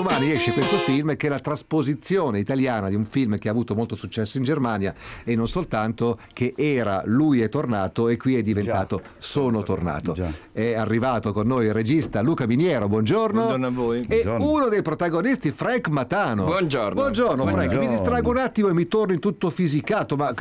domani esce questo film che è la trasposizione italiana di un film che ha avuto molto successo in Germania e non soltanto che era lui è tornato e qui è diventato Già. sono tornato. Già. È arrivato con noi il regista Luca Miniero, buongiorno. Buongiorno a voi. E buongiorno. uno dei protagonisti Frank Matano. Buongiorno. Buongiorno, Frank, buongiorno. mi distrago un attimo e mi torno in tutto fisicato, ma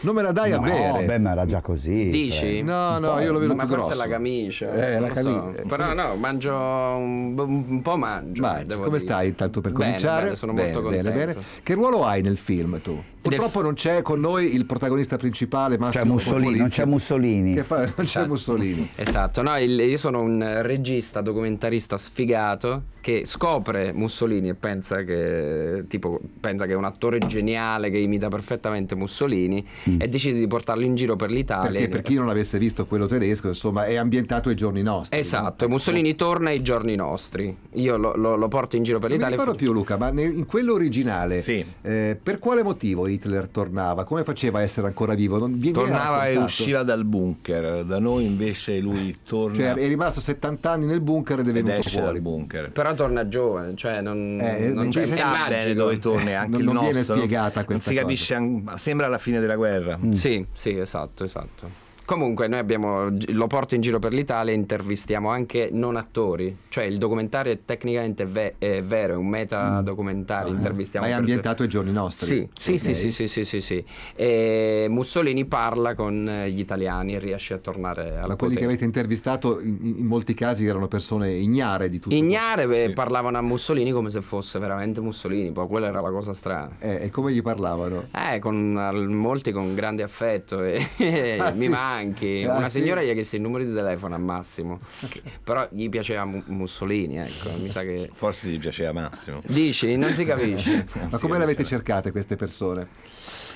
non me la dai no, a bere. No, beh, ma era già così. Dici? No, no, io lo vedo ma più grosso. Ma forse la camicia. Eh, la camicia. So. Però no, mangio un, un po' mangio. Mangi. Come dire stai intanto per cominciare? Bene, sono bene, molto bene, bene. Che ruolo hai nel film tu? Purtroppo non c'è con noi il protagonista principale, Massimo cioè Mussolini, Non c'è Mussolini. Fa... Non c'è esatto. Mussolini. Esatto, no, il, io sono un regista, documentarista sfigato che scopre Mussolini e pensa che, tipo, pensa che è un attore geniale che imita perfettamente Mussolini mm. e decide di portarlo in giro per l'Italia. Perché per chi non avesse visto quello tedesco, insomma, è ambientato ai giorni nostri. Esatto, no? Mussolini torna ai giorni nostri. Io lo, lo, lo porto in giro per l'Italia. Non mi ricordo più Luca, ma nel, in quello originale, sì. eh, per quale motivo? Hitler tornava? Come faceva a essere ancora vivo? Non, tornava e usciva dal bunker, da noi invece lui torna... Cioè è rimasto 70 anni nel bunker ed è venuto esce fuori. dal bunker. Però torna giovane, cioè non, eh, non eh, ci si sa bene dove torna, anche non, non nostro, viene spiegata non, questa non si cosa. capisce, sembra la fine della guerra. Mm. Sì, sì, esatto, esatto. Comunque, noi abbiamo, lo porto in giro per l'Italia e intervistiamo anche non attori, cioè il documentario è tecnicamente ve- è vero, è un meta documentario. Mm. Eh, intervistiamo Ma è ambientato ai giorni nostri. Sì, sì, okay. sì, sì, sì, sì, sì, E Mussolini parla con eh, gli italiani e riesce a tornare al Ma potere. quelli che avete intervistato in, in, molti casi erano persone ignare di tutto. Ignare, beh, sì. parlavano a Mussolini come se fosse veramente Mussolini, poi quella era la cosa strana. Eh, e come gli parlavano? Eh, con, molti con grande affetto. E, ah, mi sì. manca anche Grazie. una signora gli ha chiesto il numero di telefono a Massimo, okay. però gli piaceva mu- Mussolini, ecco, mi sa che... Forse gli piaceva Massimo. Dici, non si capisce. Ma come le avete cercate queste persone?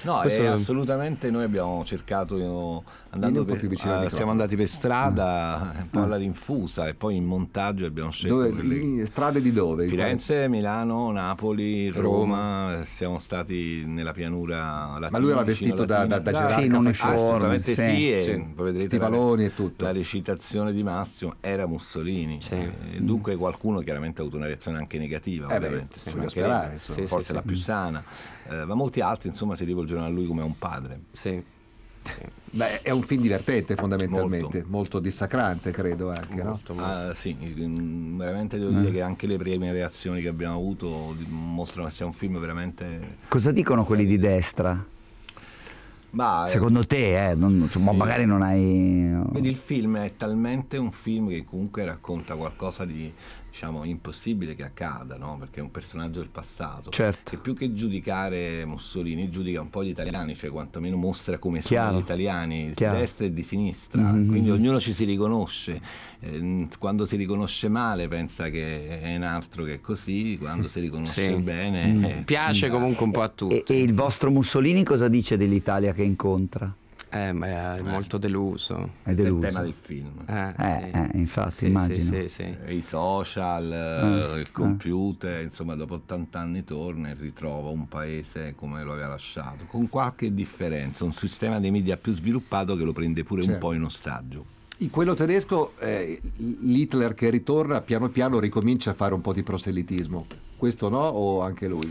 No, Questo... assolutamente noi abbiamo cercato, io, eh, andando per, più vicino uh, siamo andati per strada, mm. un po' alla mm. rinfusa e poi in montaggio abbiamo scelto dove, quelle... strade di dove? Firenze, Milano, Napoli, Roma. Roma, siamo stati nella pianura latina. Ma lui era vestito da, da, da Gerarca, sì, in uniforme, ah, sì, sì, e, sì. Vedrete, stivaloni la, e tutto. La recitazione di Massimo era Mussolini, sì. e, eh, dunque qualcuno chiaramente ha avuto una reazione anche negativa, eh beh, ovviamente, sì, cioè, sperare, forse la più sana, eh, ma molti altri insomma si rivolgevano ragionare a lui come a un padre. Sì. Beh, è un film divertente fondamentalmente, molto, molto dissacrante credo anche, molto, no? molto. Ah, sì, mm, veramente devo mm. dire che anche le prime reazioni che abbiamo avuto mostrano che sia un film veramente... Cosa dicono quelli di destra? Bah, eh, Secondo te, eh, non, sì. magari non hai... Oh. Quindi il film è talmente un film che comunque racconta qualcosa di diciamo, impossibile che accada, no? perché è un personaggio del passato. Certo. E più che giudicare Mussolini, giudica un po' gli italiani, cioè quantomeno mostra come Chiaro. sono gli italiani, Chiaro. di destra e di sinistra. Mm-hmm. Quindi ognuno ci si riconosce. Eh, quando si riconosce male pensa che è un altro che è così, quando si riconosce sì. bene... Mm. Eh, Piace mm. comunque un po' a tutti. E, e il vostro Mussolini cosa dice dell'Italia che incontra? Eh, ma è eh. molto deluso. È deluso. il tema del film. Eh, eh, sì. eh infatti, sì, immagino. Sì, eh, I social, eh, il computer, insomma, dopo 80 anni torna e ritrova un paese come lo aveva lasciato, con qualche differenza, un sistema dei media più sviluppato che lo prende pure certo. un po' in ostaggio quello tedesco, eh, l'Hitler che ritorna piano piano ricomincia a fare un po' di proselitismo. Questo no o anche lui?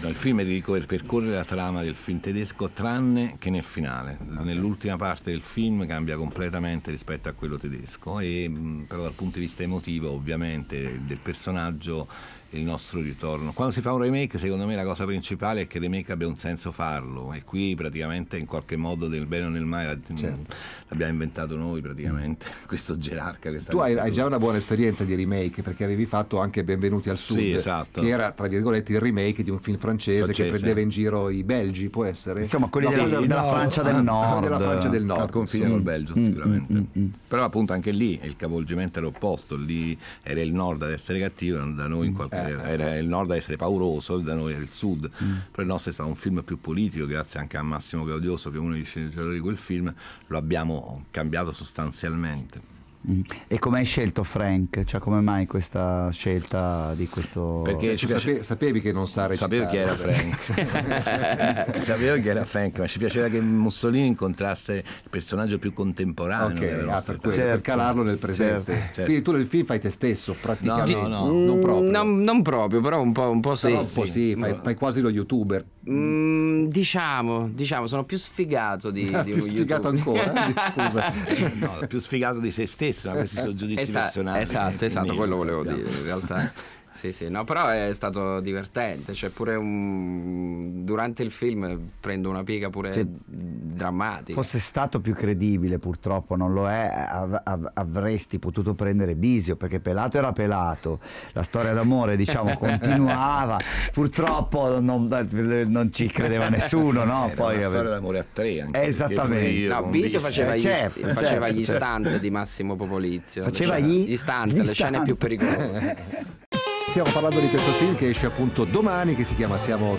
Dal film è di ripercorrere la trama del film tedesco tranne che nel finale. Nell'ultima parte del film cambia completamente rispetto a quello tedesco e però dal punto di vista emotivo ovviamente del personaggio il nostro ritorno. Quando si fa un remake, secondo me la cosa principale è che il remake abbia un senso farlo e qui praticamente in qualche modo del bene o nel male certo. l'abbiamo inventato noi praticamente, questo gerarca. Tu hai, hai, già una buona esperienza di remake perché avevi fatto anche Benvenuti al Sud, sì, esatto. che era tra virgolette il remake di un film francese, francese. che prendeva in giro i belgi, può essere? Insomma, quelli no, della, della, della, Francia del ah, Nord. Della Francia del Nord. Al confine sì. col Belgio mm, sicuramente. Mm, mm, mm, Però appunto anche lì il cavolgimento era opposto, lì era il nord ad essere cattivo, da noi in qualche modo eh, era il nord a essere pauroso, da noi era il sud, mm. però il nostro è stato un film più politico, grazie anche a Massimo Gaudioso che è uno dei sceneggiatori di quel film, lo abbiamo cambiato sostanzialmente. Mm. E come hai scelto Frank? Cioè, come mai questa scelta di questo... Perché cioè, ci piace... sapevi, sapevi che non sa recitare. Sapevo chi era Frank. Sapevo chi era Frank, ma ci piaceva che Mussolini incontrasse il personaggio più contemporaneo. Ok, ah, per, quello, certo. per calarlo nel certo. presente. Certo. Certo. Quindi tu nel film fai te stesso, praticamente. No, no, no. Mm, non proprio. Non, non proprio, però un po', un po sì. Però un po' sì, sì. Fai, fai quasi lo youtuber. Mm, diciamo, diciamo, sono più sfigato di, di più sfigato YouTube. ancora. Eh, no, più sfigato di se stesso, ma questi sono giudizi esatto, personali. Esatto, esatto, quello volevo dire in realtà. Sì, sì, no, però è stato divertente. Cioè, pure un... durante il film prendo una piega pure cioè, drammatica. Fosse stato più credibile, purtroppo non lo è. Av- av- avresti potuto prendere Bisio perché Pelato era Pelato. La storia d'amore, diciamo, continuava. purtroppo non, non, ci credeva nessuno, no? Era Poi una storia d'amore a tre, anche esattamente. No, Bisio faceva, eh, gli, certo, certo faceva certo, gli certo. di Massimo Popolizio, faceva cioè, gli, gli stunt, gli le stunt. scene più pericolose. Stiamo parlando di questo film che esce appunto domani, che si chiama, Siamo,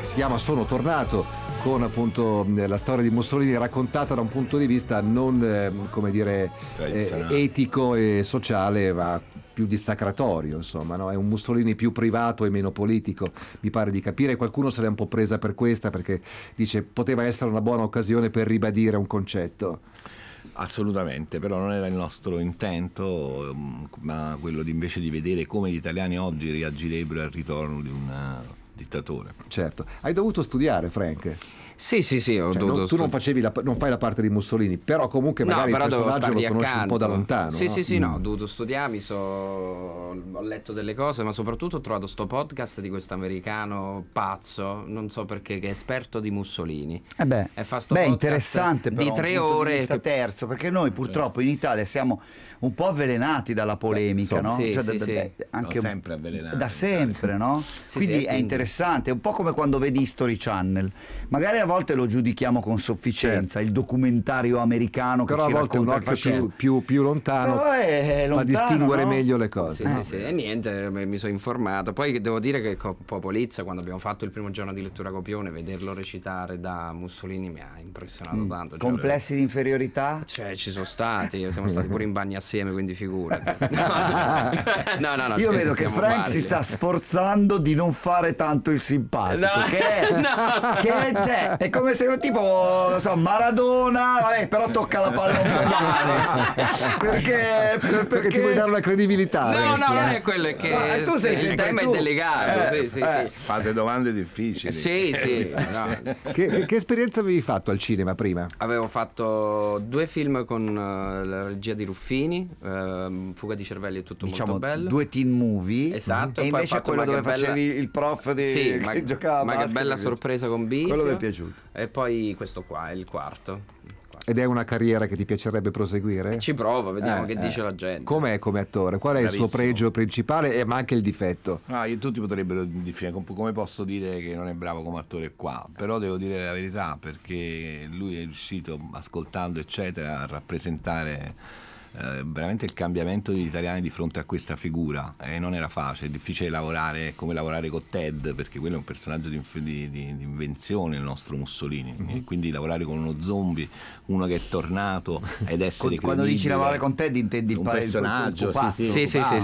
si chiama Sono tornato, con appunto eh, la storia di Mussolini raccontata da un punto di vista non, eh, come dire, eh, etico e sociale, ma più dissacratorio, insomma, no? è un Mussolini più privato e meno politico, mi pare di capire. Qualcuno se l'è un po' presa per questa perché dice poteva essere una buona occasione per ribadire un concetto. Assolutamente, però non era il nostro intento, mm, ma quello di invece di vedere come gli italiani oggi reagirebbero al ritorno di un eh, dittatore. Certo, hai dovuto studiare Frank? Sì, sì, sì. Cioè, dovuto, non, tu non, la, non, fai la parte di Mussolini, però comunque magari no, però il personaggio lo conosci accanto. un po' da lontano. Sì, no? sì, sì, mm. no, ho dovuto studiarmi, so, ho letto delle cose, ma soprattutto ho trovato sto podcast di questo americano pazzo, non so perché, che è esperto di Mussolini. Eh beh, e fa sto beh interessante però, di tre ore. Di che... terzo, perché noi purtroppo in Italia siamo un po' avvelenati dalla polemica, no? Sì, cioè, sì, da, sì. Anche no, sempre avvelenati. Da sempre, no? Quindi è interessante, è un po' come quando vedi History Channel. Magari a volte lo giudichiamo con sufficienza, il documentario americano Però che Però a volte un occhio più, più, più, lontano, è, a distinguere no? meglio le cose. Sì, eh. sì, sì, e niente, mi sono informato. Poi devo dire che Popolizza, quando abbiamo fatto il primo giorno di lettura copione, vederlo recitare da Mussolini mi ha impressionato mm. tanto. Cioè, Complessi cioè, di inferiorità? Cioè, ci sono stati, siamo stati pure in bagno assieme, quindi figura no, no, no, Io vedo che Frank si sta sforzando di non fare tanto il simpatico, no. che, è, no. che è, cioè, è come se tipo, non so, Maradona, vabbè, eh, però tocca la palla un po' male. perché, perché... perché ti vuoi dare una credibilità. No, no, non eh? è quello che Ma ah, tu sei il tema tu. è delegato. Eh, sì, sì, eh. sì. Fate domande difficili. Sì, sì. Eh, no. Che, che, esperienza avevi fatto al cinema prima? Avevo fatto due film con la regia di Ruffini, uh, Fuga di cervelli e tutto diciamo, molto bello. Due teen movie. Esatto. E invece quello dove Magabella... facevi il prof di... Sì, che ma, giocava ma che bella sorpresa con B. Quello mi è piaciuto piaciuto. E poi questo qua è il quarto. Ed è una carriera che ti piacerebbe proseguire? E eh, ci provo, vediamo eh, che eh. dice la gente. Com'è come attore? Qual è Bravissimo. il suo pregio principale e ma anche il difetto? No, io, tutti potrebbero definire, come posso dire che non è bravo come attore qua, però devo dire la verità perché lui è riuscito, ascoltando eccetera, a rappresentare eh, veramente il cambiamento degli italiani di fronte a questa figura eh, non era facile, è difficile lavorare come lavorare con Ted perché quello è un personaggio di, di, di invenzione il nostro Mussolini mm-hmm. quindi lavorare con uno zombie, uno che è tornato ed essere quando dici lavorare con Ted intendi il personaggio, pupazzo, personaggio sì, pupazzo,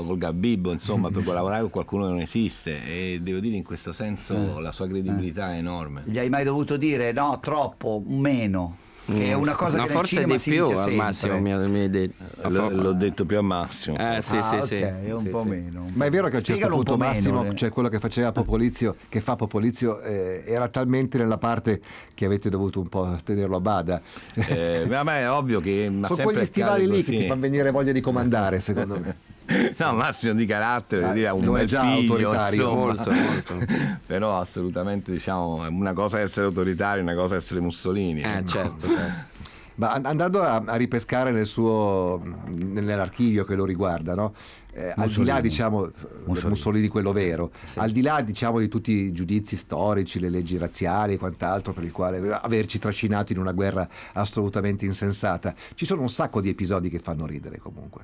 sì, col Gabibbo insomma, dopo lavorare con qualcuno che non esiste e devo dire in questo senso eh. la sua credibilità è enorme. Gli hai mai dovuto dire no, troppo, meno? che è una cosa no, che forse nel di più a Massimo mi, mi de- L- l'ho detto più a Massimo eh, sì, ah, sì, sì, okay, un po' meno ma è vero che a un certo punto un Massimo meno, eh. cioè quello che faceva Popolizio che fa Popolizio eh, era talmente nella parte che avete dovuto un po' tenerlo a bada eh, ma è ovvio che sono quegli stivali lì che ti fanno venire voglia di comandare secondo me No, Massimo di carattere, ah, dire, un bel già figlio, molto, molto. però assolutamente diciamo, una cosa è essere autoritario, una cosa è essere Mussolini. Eh, no? certo, certo. Ma andando a, a ripescare nel suo, nell'archivio che lo riguarda, no? Eh, al di là diciamo Mussolini, Mussolini quello vero, sì. al di là diciamo di tutti i giudizi storici, le leggi razziali e quant'altro per il quale averci trascinati in una guerra assolutamente insensata, ci sono un sacco di episodi che fanno ridere comunque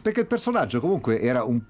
perché il personaggio comunque era un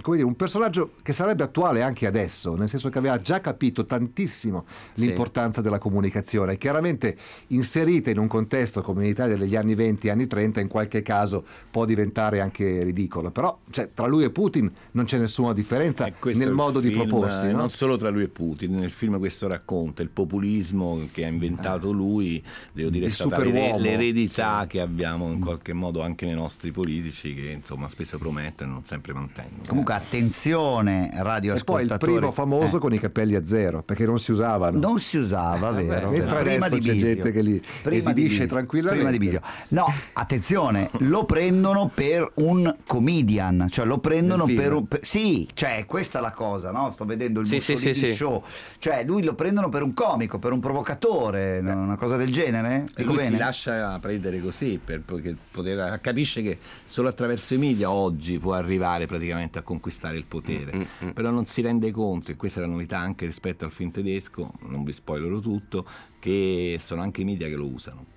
come dire, un personaggio che sarebbe attuale anche adesso, nel senso che aveva già capito tantissimo l'importanza sì. della comunicazione, chiaramente inserita in un contesto come in Italia degli anni 20, anni 30, in qualche caso può diventare anche ridicolo, però cioè, tra lui e Putin non c'è nessuna differenza eh, nel modo film, di proporsi. Eh, no? Non solo tra lui e Putin, nel film questo racconta il populismo che ha inventato lui, devo dire, il è stata l'eredità sì. che abbiamo in qualche modo anche nei nostri politici che insomma spesso promettono e non sempre mantengono. Comunque attenzione radio E poi il primo famoso eh. con i capelli a zero, perché non si usavano. Non si usava, eh, vero? Mentre vero. adesso c'è gente che li prima esibisce tranquillamente. No, attenzione, lo prendono per un comedian, cioè lo prendono per un... Per, sì, cioè questa è la cosa, no? Sto vedendo il sì, sì, sì, show. Cioè lui lo prendono per un comico, per un provocatore, eh. una cosa del genere. E lui bene? si lascia prendere così, per, perché poteva, capisce che solo attraverso i media oggi può arrivare praticamente effettivamente a conquistare il potere. Mm, mm, mm, Però non si rende conto, e questa è la novità anche rispetto al film tedesco, non vi spoilerò tutto, che sono anche i media che lo usano.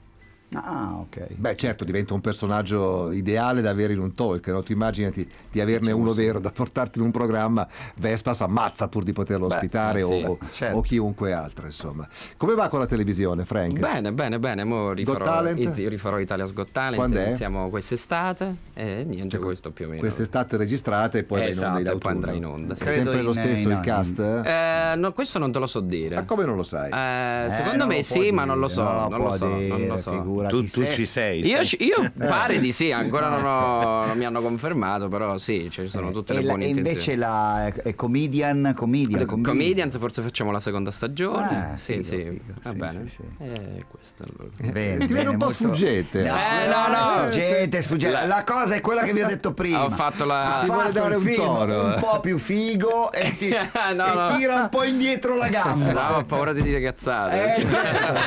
Ah, ok. Beh, certo, diventa un personaggio ideale da avere in un talk, no? Tu immaginati di averne uno vero da portarti in un programma, Vespa si ammazza pur di poterlo Beh, ospitare sì, o, certo. o, chiunque altro, insomma. Come va con la televisione, Frank? Bene, bene, bene, mo rifarò, it, rifarò Italia's Got Talent, Quando iniziamo è? quest'estate e niente, cioè, questo più o meno. Quest'estate registrate e poi esatto, in e poi andrà in onda. Sì. È sempre lo stesso in, il in, cast? Eh, no, questo non te lo so dire. Ma come non lo sai? Eh, eh secondo me sì, dire. ma non lo so, non, lo so non lo so, non lo so addirittura. Tu, tu ci sei? Io, io pare di sì, ancora non, ho, non, mi hanno confermato, però sì, ci cioè sono eh, tutte le e buone la, e Invece la eh, comedian, comedian, comedian. Comedians forse facciamo la seconda stagione. Ah, sì, figo, sì, figo. va sì, bene. Sì, sì. Eh, questo allora. Bene, bene, un po' molto... sfuggete. No, eh, no, no. Sfuggete, sfuggete. La cosa è quella che vi ho detto prima. Ho fatto la... Ho fatto un, film eh. un po' più figo e, ti... tira un po' indietro la gamba. No, ah, ho paura di dire cazzate. Eh, cioè...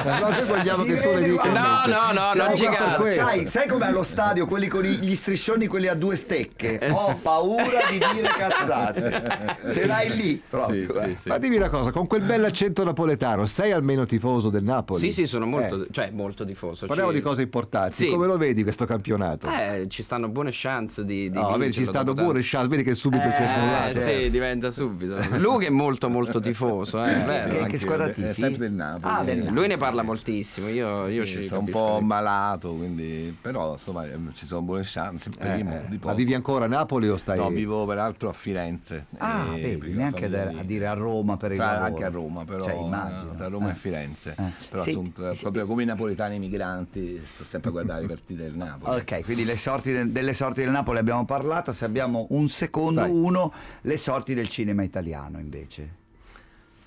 no, noi vogliamo che tu le dica. No, no, no, sai non ci cazzo. Sai, sai com'è lo stadio quelli con gli striscioni, quelli a due stecche? Eh, Ho paura di dire cazzate. Ce l'hai lì proprio. Sì, eh. sì, Ma dimmi una cosa, con quel bel accento napoletano, sei almeno tifoso del Napoli? Sì, sì, sono molto, eh. cioè, molto tifoso. Parliamo ci... di cose importanti. Come lo vedi questo campionato? Eh, ci stanno buone chance di, di No, vedi, ci stanno buone chance, vedi che subito si è eh, smollato. Sì, diventa subito. Luca è molto molto tifoso, eh. Vero, che, che squadra tifi? sempre del Napoli. Ah, del Napoli. Lui ne parla moltissimo, io, io sì, ci sono un po' po' ecco. malato, quindi, però insomma eh, ci sono buone chance. Per eh, eh. ma vivi ancora a Napoli o stai? No, vivo peraltro a Firenze. Ah, eh, vedi, neanche a dire a Roma per il lavoro. Anche a Roma, però. Cioè, immagino. Tra Roma eh. e Firenze. Eh. Però sì, sono, sì, proprio come i napoletani migranti, sto sempre a guardare le partite del Napoli. Ok, quindi le sorti de delle sorti del Napoli abbiamo parlato, se abbiamo un secondo, Dai. uno, le sorti del cinema italiano invece.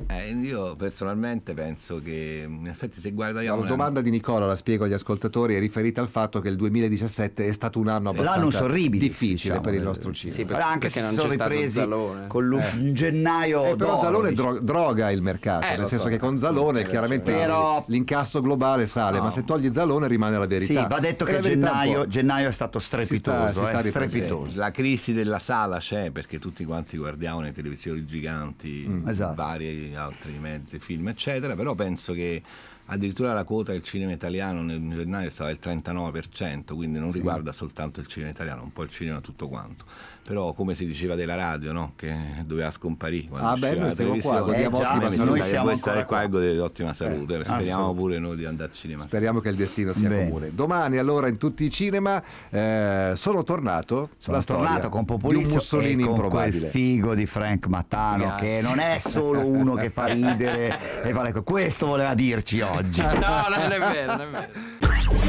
Eh, io personalmente penso che in effetti se guardiamo... La domanda di Nicola, la spiego agli ascoltatori, è riferita al fatto che il 2017 è stato un anno abbastanza difficile diciamo, per il eh, nostro cinema. Sì, però anche se non sono ripresi con lui eh. in gennaio... Eh, però Zalone diciamo. droga il mercato, eh, nel senso so. che con Zalone chiaramente però... l'incasso globale sale, no. ma se togli Zalone rimane la verità. Sì, va detto che gennaio, gennaio, è stato strepitoso, eh, sta, si strepitoso. La crisi della sala c'è perché tutti quanti guardiamo nei televisioni giganti mm. Esatto. varie altri mezzi, film, eccetera, però penso che addirittura la quota del cinema italiano nel gennaio stava del 39%, quindi non sì. riguarda soltanto il cinema italiano, un po' il cinema tutto quanto. Però come si diceva della radio, no? che doveva scomparire quando ah, beh, noi siamo qua, godiamo eh, già, ottima salute, siamo stare ecco, qua e godere di ottima eh, salute, eh, speriamo pure noi di andare al cinema. Speriamo che il destino sia beh. comune. Domani allora in tutti i cinema eh, sono tornato, sono tornato con Popolizio e con quel figo di Frank Mattano Grazie. che non è solo uno che fa ridere e fa le... questo voleva dirci oggi oggi. no, non è vero, non è vero.